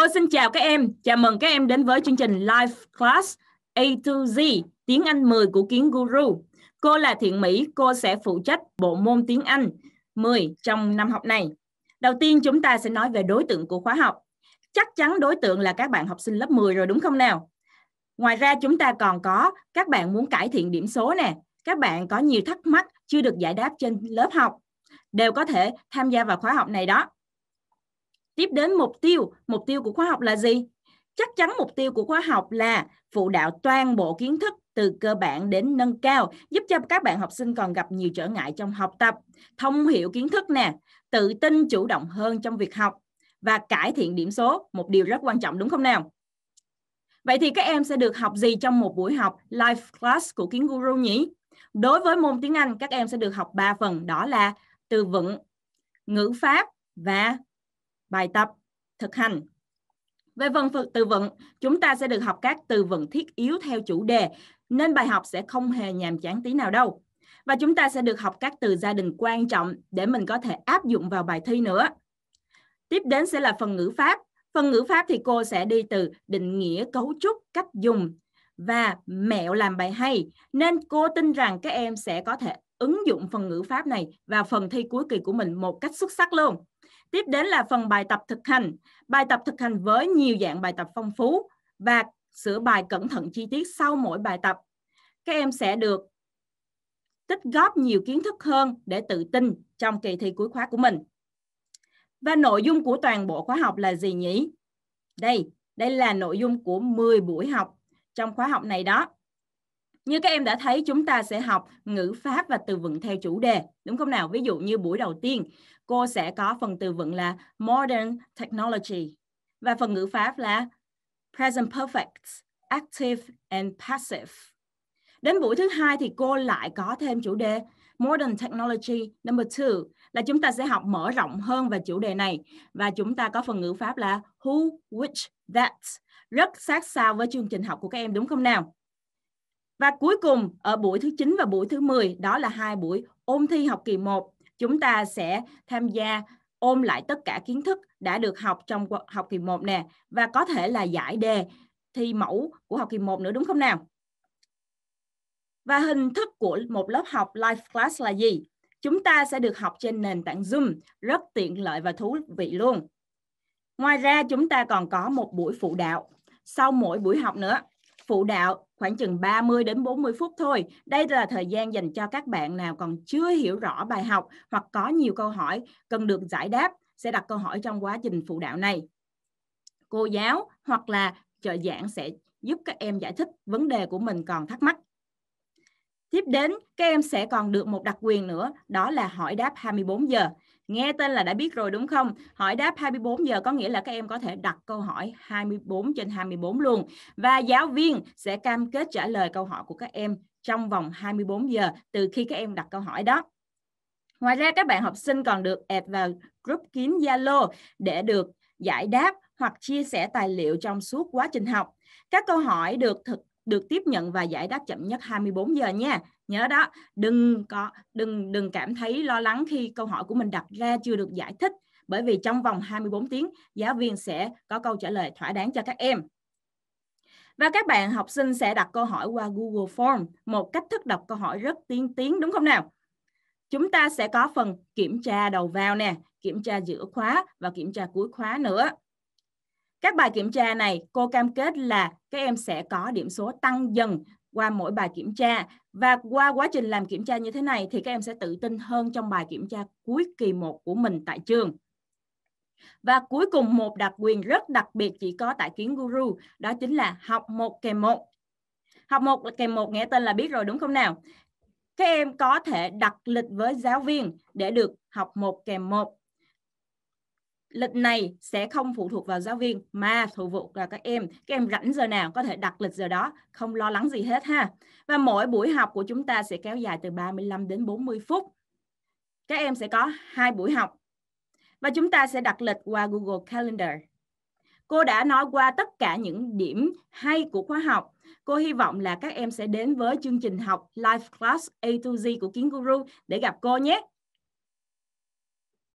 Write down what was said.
Cô xin chào các em, chào mừng các em đến với chương trình Live Class A to Z tiếng Anh 10 của Kiến Guru. Cô là Thiện Mỹ, cô sẽ phụ trách bộ môn tiếng Anh 10 trong năm học này. Đầu tiên chúng ta sẽ nói về đối tượng của khóa học. Chắc chắn đối tượng là các bạn học sinh lớp 10 rồi đúng không nào? Ngoài ra chúng ta còn có các bạn muốn cải thiện điểm số nè, các bạn có nhiều thắc mắc chưa được giải đáp trên lớp học đều có thể tham gia vào khóa học này đó. Tiếp đến mục tiêu, mục tiêu của khóa học là gì? Chắc chắn mục tiêu của khóa học là phụ đạo toàn bộ kiến thức từ cơ bản đến nâng cao, giúp cho các bạn học sinh còn gặp nhiều trở ngại trong học tập, thông hiểu kiến thức nè, tự tin chủ động hơn trong việc học và cải thiện điểm số, một điều rất quan trọng đúng không nào? Vậy thì các em sẽ được học gì trong một buổi học live class của Kiến Guru nhỉ? Đối với môn tiếng Anh, các em sẽ được học 3 phần đó là từ vựng, ngữ pháp và bài tập, thực hành. Về phần từ vựng, chúng ta sẽ được học các từ vựng thiết yếu theo chủ đề, nên bài học sẽ không hề nhàm chán tí nào đâu. Và chúng ta sẽ được học các từ gia đình quan trọng để mình có thể áp dụng vào bài thi nữa. Tiếp đến sẽ là phần ngữ pháp. Phần ngữ pháp thì cô sẽ đi từ định nghĩa cấu trúc, cách dùng và mẹo làm bài hay. Nên cô tin rằng các em sẽ có thể ứng dụng phần ngữ pháp này vào phần thi cuối kỳ của mình một cách xuất sắc luôn. Tiếp đến là phần bài tập thực hành. Bài tập thực hành với nhiều dạng bài tập phong phú và sửa bài cẩn thận chi tiết sau mỗi bài tập. Các em sẽ được tích góp nhiều kiến thức hơn để tự tin trong kỳ thi cuối khóa của mình. Và nội dung của toàn bộ khóa học là gì nhỉ? Đây, đây là nội dung của 10 buổi học trong khóa học này đó. Như các em đã thấy chúng ta sẽ học ngữ pháp và từ vựng theo chủ đề, đúng không nào? Ví dụ như buổi đầu tiên, cô sẽ có phần từ vựng là modern technology và phần ngữ pháp là present perfect, active and passive. Đến buổi thứ hai thì cô lại có thêm chủ đề Modern Technology number 2 là chúng ta sẽ học mở rộng hơn về chủ đề này và chúng ta có phần ngữ pháp là who, which, that rất sát sao với chương trình học của các em đúng không nào? Và cuối cùng ở buổi thứ 9 và buổi thứ 10 đó là hai buổi ôn thi học kỳ 1. Chúng ta sẽ tham gia ôm lại tất cả kiến thức đã được học trong học kỳ 1 nè và có thể là giải đề thi mẫu của học kỳ 1 nữa đúng không nào? Và hình thức của một lớp học live class là gì? Chúng ta sẽ được học trên nền tảng Zoom, rất tiện lợi và thú vị luôn. Ngoài ra chúng ta còn có một buổi phụ đạo sau mỗi buổi học nữa phụ đạo khoảng chừng 30 đến 40 phút thôi. Đây là thời gian dành cho các bạn nào còn chưa hiểu rõ bài học hoặc có nhiều câu hỏi cần được giải đáp sẽ đặt câu hỏi trong quá trình phụ đạo này. Cô giáo hoặc là trợ giảng sẽ giúp các em giải thích vấn đề của mình còn thắc mắc. Tiếp đến, các em sẽ còn được một đặc quyền nữa, đó là hỏi đáp 24 giờ. Nghe tên là đã biết rồi đúng không? Hỏi đáp 24 giờ có nghĩa là các em có thể đặt câu hỏi 24 trên 24 luôn. Và giáo viên sẽ cam kết trả lời câu hỏi của các em trong vòng 24 giờ từ khi các em đặt câu hỏi đó. Ngoài ra các bạn học sinh còn được add vào group kín Zalo để được giải đáp hoặc chia sẻ tài liệu trong suốt quá trình học. Các câu hỏi được thực được tiếp nhận và giải đáp chậm nhất 24 giờ nha. Nhớ đó, đừng có đừng đừng cảm thấy lo lắng khi câu hỏi của mình đặt ra chưa được giải thích bởi vì trong vòng 24 tiếng giáo viên sẽ có câu trả lời thỏa đáng cho các em. Và các bạn học sinh sẽ đặt câu hỏi qua Google Form, một cách thức đọc câu hỏi rất tiên tiến đúng không nào? Chúng ta sẽ có phần kiểm tra đầu vào nè, kiểm tra giữa khóa và kiểm tra cuối khóa nữa. Các bài kiểm tra này, cô cam kết là các em sẽ có điểm số tăng dần qua mỗi bài kiểm tra và qua quá trình làm kiểm tra như thế này thì các em sẽ tự tin hơn trong bài kiểm tra cuối kỳ 1 của mình tại trường. Và cuối cùng một đặc quyền rất đặc biệt chỉ có tại Kiến Guru, đó chính là học một kèm một. Học một kèm một nghe tên là biết rồi đúng không nào? Các em có thể đặt lịch với giáo viên để được học một kèm một lịch này sẽ không phụ thuộc vào giáo viên mà phụ thuộc là các em các em rảnh giờ nào có thể đặt lịch giờ đó không lo lắng gì hết ha và mỗi buổi học của chúng ta sẽ kéo dài từ 35 đến 40 phút các em sẽ có hai buổi học và chúng ta sẽ đặt lịch qua Google Calendar cô đã nói qua tất cả những điểm hay của khóa học cô hy vọng là các em sẽ đến với chương trình học live class A to Z của Kiến Guru để gặp cô nhé